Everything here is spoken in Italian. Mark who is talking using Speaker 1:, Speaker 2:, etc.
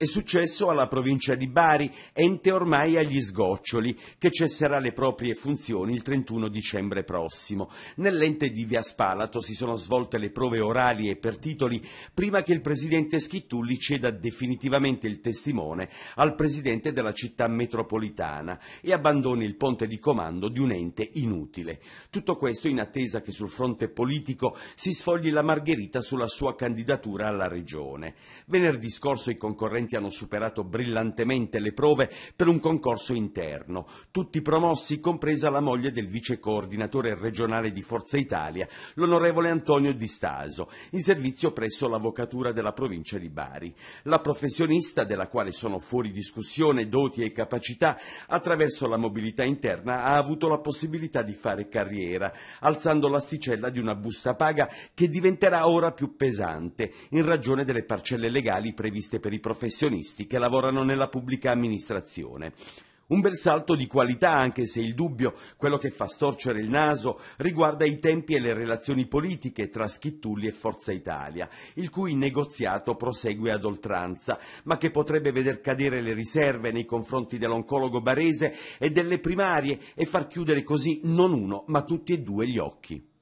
Speaker 1: È successo alla provincia di Bari, ente ormai agli sgoccioli, che cesserà le proprie funzioni il 31 dicembre prossimo. Nell'ente di Via Spalato si sono svolte le prove orali e per titoli prima che il presidente Schittulli ceda definitivamente il testimone al presidente della città metropolitana e abbandoni il ponte di comando di un ente inutile. Tutto questo in attesa che sul fronte politico si sfogli la margherita sulla sua candidatura alla regione. Venerdì scorso i concorrenti studenti hanno superato brillantemente le prove per un concorso interno, tutti promossi, compresa la moglie del vice coordinatore regionale di Forza Italia, l'onorevole Antonio Di Staso, in servizio presso l'Avvocatura della provincia di Bari. La professionista, della quale sono fuori discussione doti e capacità, attraverso la mobilità interna ha avuto la possibilità di fare carriera, alzando l'asticella di una busta paga che diventerà ora più pesante in ragione delle parcelle legali previste per i professionisti professionisti che lavorano nella pubblica amministrazione. Un bel salto di qualità, anche se il dubbio, quello che fa storcere il naso, riguarda i tempi e le relazioni politiche tra Schittulli e Forza Italia, il cui negoziato prosegue ad oltranza, ma che potrebbe veder cadere le riserve nei confronti dell'oncologo barese e delle primarie e far chiudere così non uno, ma tutti e due gli occhi.